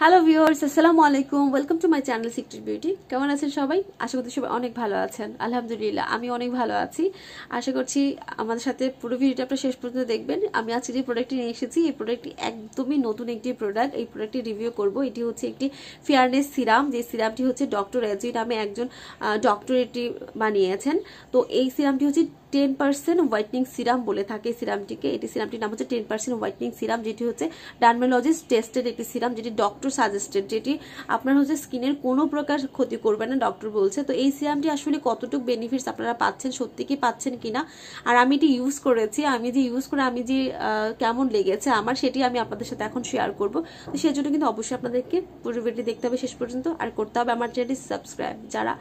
hello viewers আসসালামু আলাইকুম welcome to my channel secret beauty কেমন আছেন সবাই আশা করছি সবাই অনেক ভালো আছেন আলহামদুলিল্লাহ আমি অনেক ভালো আছি আশা করছি আমাদের সাথে পুরো ভিডিওটা আপনার শেষ পর্যন্ত দেখবেন আমি আজকে যে প্রোডাক্টটি নিয়ে এসেছি এই প্রোডাক্টটি একদমই নতুন একটি প্রোডাক্ট এই প্রোডাক্টটি রিভিউ করব এটি হচ্ছে একটি ফেয়ারনেস সিরাম যে সিরামটি হচ্ছে ডক্টর এজিট আমি একজন ডক্টর এটি বানিয়েছেন তো এই সিরামটি হচ্ছে টেন পার্সেন্ট হোয়াইটনিং সিরাম বলে থাকে সিরামটিকে এটি সিরামটির নাম হচ্ছে টেন পার্সেন্ট হোয়াইটনিং সিরাম যেটি হচ্ছে ডার্মেলজিস্ট টেস্টেড একটি সিরাম যেটি ডক্টর সাজেস্টেড যেটি আপনার হচ্ছে স্কিনের কোনো প্রকার ক্ষতি করবে না ডক্টর বলছে তো এই সিরামটি আসলে কতটুকু বেনিফিটস আপনারা পাচ্ছেন সত্যি কি পাচ্ছেন কিনা আর আমি এটি ইউজ করেছি আমি যে ইউজ করে আমি যে কেমন লেগেছে আমার সেটি আমি আপনাদের সাথে এখন শেয়ার করবো তো সেই জন্য কিন্তু অবশ্যই আপনাদেরকে পুরো ভিডিওটি দেখতে হবে শেষ পর্যন্ত আর করতে হবে আমার চ্যানেলটি সাবস্ক্রাইব যারা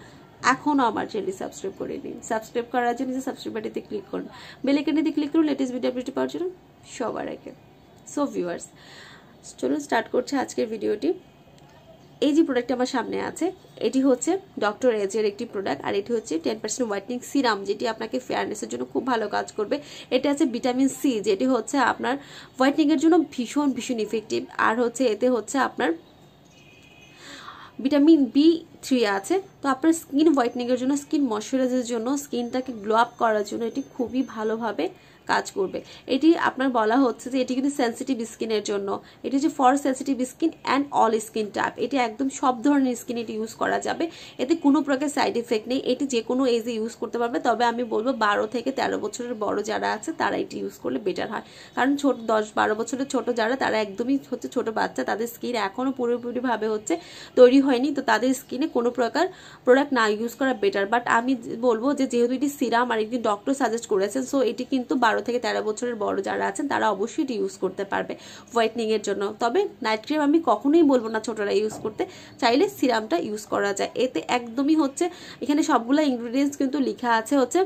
এখনও আমার চ্যানেলটি সাবস্ক্রাইব করে নিন সাবস্ক্রাইব করার জন্য সাবস্ক্রাইব বাটিতে ক্লিক করুন বেলেকানিতে ক্লিক করুন লেটেস্ট ভিডিও আপডেট পাওয়ার জন্য সবার আগে সো ভিউয়ার্স চলুন স্টার্ট করছে আজকের ভিডিওটি এই যে প্রোডাক্টটি আমার সামনে আছে এটি হচ্ছে ডক্টর এজের একটি প্রোডাক্ট আর এটি হচ্ছে টেন পার্সেন্ট হোয়াইটনিং সিরাম যেটি আপনাকে ফেয়ারনেসের জন্য খুব ভালো কাজ করবে এটা আছে ভিটামিন সি যেটি হচ্ছে আপনার হোয়াইটনিংয়ের জন্য ভীষণ ভীষণ ইফেক্টিভ আর হচ্ছে এতে হচ্ছে আপনার ভিটামিন বি থ্রি আছে তো আপনার স্কিন হোয়াইটনিংয়ের জন্য স্কিন ময়শ্চারাইজের জন্য স্কিনটাকে গ্লো আপ করার জন্য এটি খুবই ভালোভাবে কাজ করবে এটি আপনার বলা হচ্ছে যে এটি কিন্তু সেন্সিটিভ স্কিনের জন্য এটি হচ্ছে for sensitive skin and all skin type এটি একদম সব ধরনের স্কিন এটি ইউজ করা যাবে এতে কোনো প্রকার সাইড ইফেক্ট নেই এটি যে কোনো এজে ইউজ করতে পারবে তবে আমি বলবো বারো থেকে তেরো বছরের বড় যারা আছে তারা এটি ইউজ করলে বেটার হয় কারণ ছোট দশ বারো বছরের ছোট যারা তারা একদমই হচ্ছে ছোট বাচ্চা তাদের স্কিন এখনও পুরোপুরিভাবে হচ্ছে তৈরি হয়নি তো তাদের স্কিনে কোনো প্রকার প্রোডাক্ট না ইউজ করা বেটার বাট আমি বলবো যে যেহেতু এটি সিরাম আর একটি ডক্টর সাজেস্ট করেছেন সো এটি কিন্তু বারো বারো থেকে তেরো বছরের বড় যারা আছেন তারা অবশ্যই এটি ইউজ করতে পারবে হোয়াইটনিংয়ের জন্য তবে নাইট ক্রিম আমি কখনোই বলবো না ছোটরা ইউজ করতে চাইলে সিরামটা ইউজ করা যায় এতে একদমই হচ্ছে এখানে সবগুলো ইনগ্রিডিয়েন্টস কিন্তু লেখা আছে হচ্ছে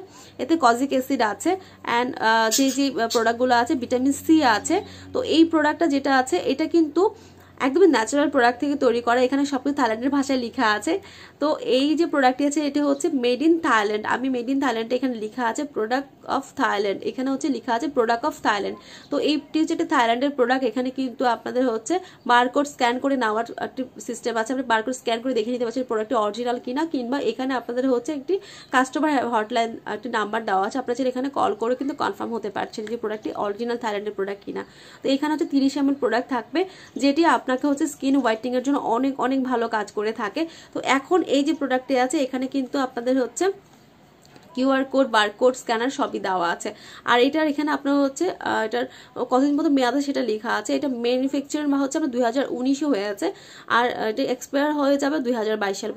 এতে কজিক অ্যাসিড আছে অ্যান্ড যে যে প্রোডাক্টগুলো আছে ভিটামিন সি আছে তো এই প্রোডাক্টটা যেটা আছে এটা কিন্তু একদমই ন্যাচারাল প্রোডাক্ট থেকে তৈরি করা এখানে সব কিছু থাইল্যান্ডের ভাষায় লেখা আছে তো এই যে প্রোডাক্টটি আছে এটা হচ্ছে মেড ইন থাইল্যান্ড আমি মেড ইন থাইল্যান্ডে এখানে লেখা আছে প্রোডাক্ট অফ থাইল্যান্ড এখানে হচ্ছে লেখা আছে প্রোডাক্ট অফ থাইল্যান্ড তো এইটি হচ্ছে একটা থাইল্যান্ডের প্রোডাক্ট এখানে কিন্তু আপনাদের হচ্ছে বারকোড স্ক্যান করে নেওয়ার একটি সিস্টেম আছে আপনি বারকোড স্ক্যান করে দেখে নিতে পারছেন প্রোডাক্টটি অরিজিনাল কিনা কিংবা এখানে আপনাদের হচ্ছে একটি কাস্টমার হটলাইন একটি নাম্বার দেওয়া আছে আপনারা এখানে কল করে কিন্তু কনফার্ম হতে পারছেন যে প্রোডাক্টটি অরিজিনাল থাইল্যান্ডের প্রোডাক্ট কিনা তো এখানে হচ্ছে তিরিশ এমন প্রোডাক্ট থাকবে যেটি আপনার আপনাকে হচ্ছে স্কিন এর জন্য অনেক অনেক ভালো কাজ করে থাকে তো এখন এই যে প্রোডাক্টটি আছে এখানে কিন্তু আপনাদের হচ্ছে QR code bar code scanner সবই দেওয়া আছে আর এটার এখানে আপনার হচ্ছে এটার কতদিন মতো মেয়াদ সেটা লেখা আছে এটা ম্যানুফ্যাকচার বা হচ্ছে আপনার দুই হাজার উনিশে আছে আর এটা এক্সপায়ার হয়ে যাবে দুই হাজার বাইশের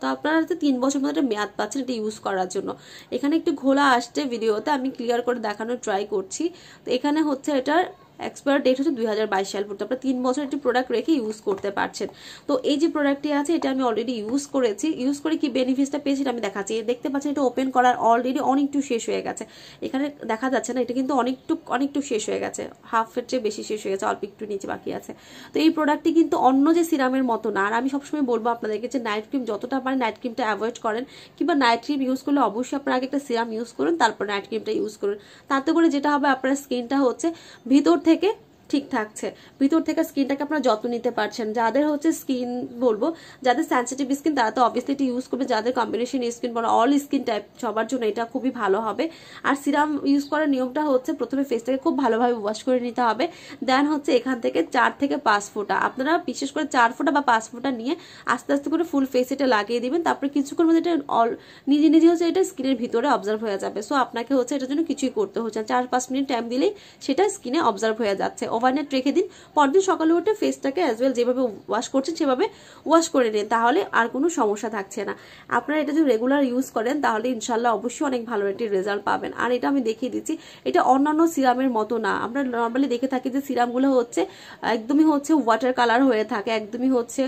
তো আপনারা হচ্ছে তিন বছর মতো একটা মেয়াদ পাচ্ছেন এটা ইউজ করার জন্য এখানে একটু ঘোলা আসছে ভিডিওতে আমি ক্লিয়ার করে দেখানোর ট্রাই করছি তো এখানে হচ্ছে এটার এক্সপায়ার ডেট হচ্ছে দুই সাল পর্যন্ত আপনার তিন বছর একটি প্রোডাক্ট রেখে ইউজ করতে পারছেন তো এই যে প্রোডাক্টটি আছে এটা আমি অলরেডি ইউজ করেছি ইউজ করে কি বেনিফিটসটা পেয়েছি আমি দেখাচ্ছি দেখতে পাচ্ছেন এটা ওপেন করার অলরেডি অনেকটু শেষ হয়ে গেছে এখানে দেখা যাচ্ছে না এটা কিন্তু অনেকটু অনেকটু শেষ হয়ে গেছে হাফের চেয়ে বেশি শেষ হয়ে গেছে অল্প একটু নিচে বাকি আছে তো এই প্রোডাক্টটি কিন্তু অন্য যে সিরামের মতো না আর আমি সবসময় বলবো আপনাদেরকে যে নাইট ক্রিম যতটা পারেন নাইট ক্রিমটা অ্যাভয়েড করেন কিংবা নাইট ক্রিম ইউজ করলে অবশ্যই আপনারা আগে একটা সিরাম ইউজ করুন তারপর নাইট ক্রিমটা ইউজ করুন তাতে করে যেটা হবে আপনার স্কিনটা হচ্ছে ভিতর থেকে থেকে ঠিক থাকছে ভিতর থেকে স্কিনটাকে আপনারা যত্ন নিতে পারছেন যাদের হচ্ছে স্কিন বলবো যাদের সেন্সিটিভ স্কিন তারা তো অবভিয়াসলি এটা ইউজ করবে যাদের কম্বিনেশন স্কিন বলো অল স্কিন টাইপ সবার জন্য এটা খুবই ভালো হবে আর সিরাম ইউজ করার নিয়মটা হচ্ছে প্রথমে ফেসটাকে খুব ভালোভাবে ওয়াশ করে নিতে হবে দেন হচ্ছে এখান থেকে চার থেকে পাঁচ ফোঁটা আপনারা বিশেষ করে চার ফোঁটা বা পাঁচ ফোঁটা নিয়ে আস্তে আস্তে করে ফুল ফেস এটা লাগিয়ে দিবেন তারপরে কিছুক্ষণ মধ্যে এটা অল নিজে নিজে হচ্ছে এটা স্কিনের ভিতরে অবজার্ভ হয়ে যাবে সো আপনাকে হচ্ছে এটার জন্য কিছুই করতে হচ্ছে চার পাঁচ মিনিট টাইম দিলেই সেটা স্কিনে অবজার্ভ হয়ে যাচ্ছে ওভারনাইট রেখে দিন পরদিন সকালে উঠে ফেসটাকে অ্যাজ ওয়েল যেভাবে ওয়াশ করছেন সেভাবে ওয়াশ করে নিন তাহলে আর কোনো সমস্যা থাকছে না আপনারা এটা যদি রেগুলার ইউজ করেন তাহলে ইনশাল্লাহ অবশ্যই অনেক ভালো একটি রেজাল্ট পাবেন আর এটা আমি দেখিয়ে দিচ্ছি এটা অন্যান্য সিরামের মতো না আমরা নর্মালি দেখে থাকি যে সিরামগুলো হচ্ছে একদমই হচ্ছে ওয়াটার কালার হয়ে থাকে একদমই হচ্ছে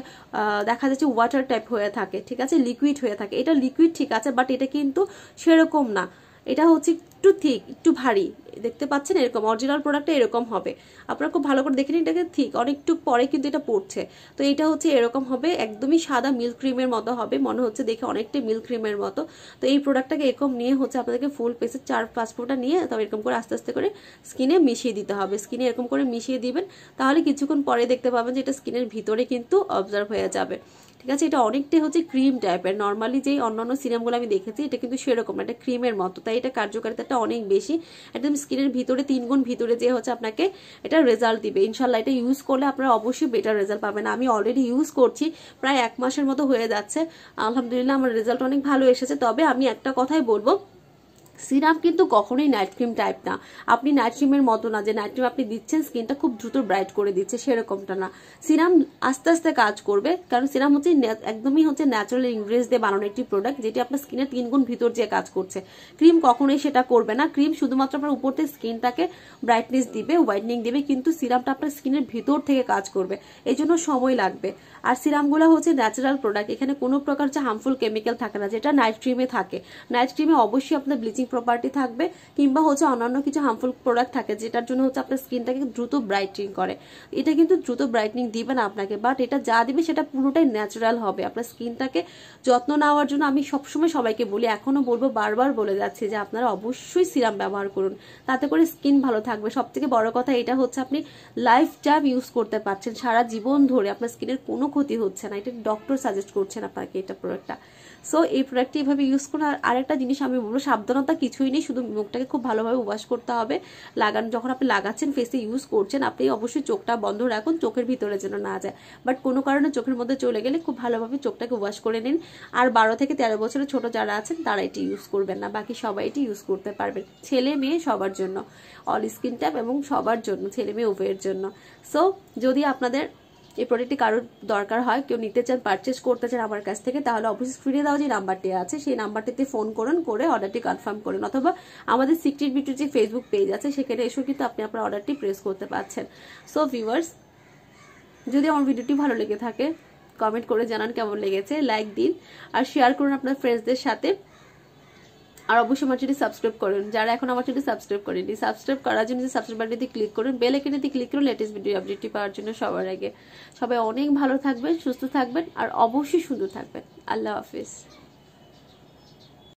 দেখা যাচ্ছে ওয়াটার টাইপ হয়ে থাকে ঠিক আছে লিকুইড হয়ে থাকে এটা লিকুইড ঠিক আছে বাট এটা কিন্তু সেরকম না এটা হচ্ছে একটু থিক একটু ভারী দেখতে পাচ্ছেন এরকম অরিজিনাল প্রোডাক্টটা এরকম হবে আপনারা খুব ভালো করে দেখে নিন এটাকে থিক অনেকটু পরে কিন্তু এটা পড়ছে তো এটা হচ্ছে এরকম হবে একদমই সাদা মিল্ক ক্রিমের মতো হবে মনে হচ্ছে দেখে অনেকটা মিল্ক ক্রিমের মতো তো এই প্রোডাক্টটাকে এরকম নিয়ে হচ্ছে আপনাদেরকে ফুল পেসে চার পাঁচ ফোটা নিয়ে তবে এরকম করে আস্তে আস্তে করে স্কিনে মিশিয়ে দিতে হবে স্কিনে এরকম করে মিশিয়ে দিবেন তাহলে কিছুক্ষণ পরে দেখতে পাবেন যে এটা স্কিনের ভিতরে কিন্তু অবজার্ভ হয়ে যাবে ঠিক আছে এটা অনেকটাই হচ্ছে ক্রিম টাইপের নর্মালি যেই অন্যান্য সিরামগুলো আমি দেখেছি এটা কিন্তু সেরকম একটা ক্রিমের মতো তাই এটা কার্যকারিতাটা অনেক বেশি একদম স্কিনের ভিতরে তিন গুণ ভিতরে যে হচ্ছে আপনাকে এটা রেজাল্ট দিবে ইনশাল্লাহ এটা ইউজ করলে আপনারা অবশ্যই বেটার রেজাল্ট পাবেন আমি অলরেডি ইউজ করছি প্রায় এক মাসের মতো হয়ে যাচ্ছে আলহামদুলিল্লাহ আমার রেজাল্ট অনেক ভালো এসেছে তবে আমি একটা কথাই বলবো সিরাম কিন্তু কখনোই নাইট ক্রিম টাইপ না আপনি নাইট ক্রিমের মতো না যে নাইট ক্রিম আপনি দিচ্ছেন স্কিনটা খুব দ্রুত ব্রাইট করে দিচ্ছে সেরকমটা না সিরাম আস্তে আস্তে কাজ করবে কারণ সিরাম হচ্ছে একদমই হচ্ছে ন্যাচারাল ইনগ্রেডিয়েন্টস দিয়ে বানানো একটি প্রোডাক্ট যেটি আপনার স্কিনের তিন গুণ ভিতর দিয়ে কাজ করছে ক্রিম কখনোই সেটা করবে না ক্রিম শুধুমাত্র আপনার উপর থেকে স্কিনটাকে ব্রাইটনেস দিবে হোয়াইটনিং দিবে কিন্তু সিরামটা আপনার স্কিনের ভিতর থেকে কাজ করবে এই জন্য সময় লাগবে আর সিরামগুলো হচ্ছে ন্যাচারাল প্রোডাক্ট এখানে কোনো প্রকার যে হার্মফুল কেমিক্যাল থাকে না যেটা নাইট ক্রিমে থাকে নাইট ক্রিমে অবশ্যই আপনার ব্লিচিং প্রপার্টি থাকবে কিংবা হচ্ছে অন্যান্য কিছু হার্মফুল প্রোডাক্ট থাকে যেটার জন্য হচ্ছে আপনার স্কিনটাকে দ্রুত ব্রাইটনিং করে এটা কিন্তু দ্রুত ব্রাইটনিং দিবে না আপনাকে বাট এটা যা দিবে সেটা পুরোটাই ন্যাচারাল হবে আপনার স্কিনটাকে যত্ন নেওয়ার জন্য আমি সবসময় সবাইকে বলি এখনো বলবো বারবার বলে যাচ্ছি যে আপনারা অবশ্যই সিরাম ব্যবহার করুন তাতে করে স্কিন ভালো থাকবে সব থেকে বড় কথা এটা হচ্ছে আপনি লাইফ টাইম ইউজ করতে পারছেন সারা জীবন ধরে আপনার স্কিনের কোনো ক্ষতি হচ্ছে না এটা ডক্টর সাজেস্ট করছেন আপনাকে এটা প্রোডাক্টটা সো এই প্রোডাক্টটি এভাবে ইউজ করুন আর আরেকটা জিনিস আমি বলবো সাবধানতা কিছুই নেই শুধু মুখটাকে খুব ভালোভাবে ওয়াশ করতে হবে লাগান যখন আপনি লাগাচ্ছেন ফেসে ইউজ করছেন আপনি অবশ্যই চোখটা বন্ধ রাখুন চোখের ভিতরে যেন না যায় বাট কোনো কারণে চোখের মধ্যে চলে গেলে খুব ভালোভাবে চোখটাকে ওয়াশ করে নিন আর বারো থেকে তেরো বছরের ছোট যারা আছেন তারা এটি ইউজ করবেন না বাকি সবাই এটি ইউজ করতে পারবেন ছেলে মেয়ে সবার জন্য অল স্কিন ট্যাপ এবং সবার জন্য ছেলে মেয়ে উভয়ের জন্য সো যদি আপনাদের এই প্রোডাক্টটি কারোর দরকার হয় কেউ নিতে চান পারচেস করতে চান আমার কাছ থেকে তাহলে অবশ্যই ফিরে দেওয়া যে নাম্বারটি আছে সেই নাম্বারটিতে ফোন করুন করে অর্ডারটি কনফার্ম করুন অথবা আমাদের সিক্রেট বিটুর যে ফেসবুক পেজ আছে সেখানে এসেও কিন্তু আপনি আপনার অর্ডারটি প্রেস করতে পারছেন সো ভিউয়ার্স যদি আমার ভিডিওটি ভালো লেগে থাকে কমেন্ট করে জানান কেমন লেগেছে লাইক দিন আর শেয়ার করুন আপনার ফ্রেন্ডসদের সাথে আর অবশ্যই আমার চ্যানেলটি সাবস্ক্রাইব করুন যারা এখন আমার চ্যানেলটি সাবস্ক্রাইব করেনি সাবস্ক্রাইব করার জন্য সাবস্ক্রাইব বাটনটি ক্লিক করুন বেল আইকনেতে ক্লিক করুন লেটেস্ট ভিডিও আপডেটটি পাওয়ার জন্য সবার আগে সবাই অনেক ভালো থাকবেন সুস্থ থাকবেন আর অবশ্যই সুন্দর থাকবেন আল্লাহ হাফিজ